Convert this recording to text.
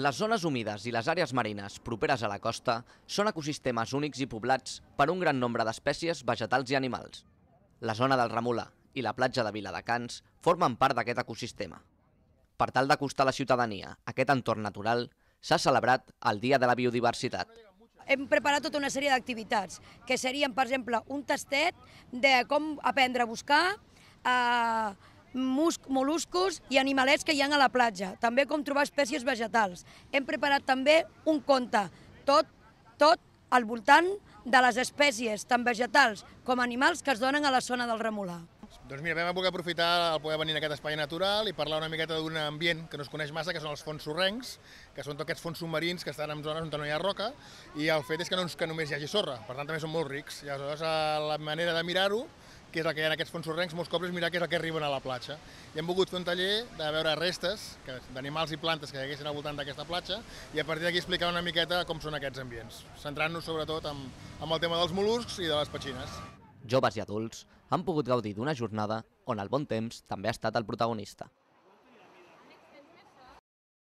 Les zones humides i les àrees marines properes a la costa són ecosistemes únics i poblats per un gran nombre d'espècies vegetals i animals. La zona del Ramula i la platja de Viladecans formen part d'aquest ecosistema. Per tal d'acostar la ciutadania a aquest entorn natural, s'ha celebrat el Dia de la Biodiversitat. Hem preparat tota una sèrie d'activitats, que serien, per exemple, un tastet de com aprendre a buscar, eh, moluscos i animalets que hi ha a la platja, també com trobar espècies vegetals. Hem preparat també un conte, tot, tot al voltant de les espècies, tant vegetals com animals, que es donen a la zona del Remolà. Doncs mira, vam poder aprofitar el poder venir en aquest espai natural i parlar una miqueta d'un ambient que no es coneix massa, que són els fons sorrencs, que són tots aquests fons submarins que estan en zones on no hi ha roca, i el fet és que, no, que només hi hagi sorra, per tant també són molt rics. I aleshores eh, la manera de mirar-ho que és el que hi ha en aquests fons sorrencs, molts cops és mirar què és el que arriben a la platja. I hem volgut fer un taller de veure restes d'animals i plantes que hi haguessin al voltant d'aquesta platja i a partir d'aquí explicar una miqueta com són aquests ambients, centrant-nos sobretot en, en el tema dels mol·luscs i de les petxines. Joves i adults han pogut gaudir d'una jornada on el bon temps també ha estat el protagonista.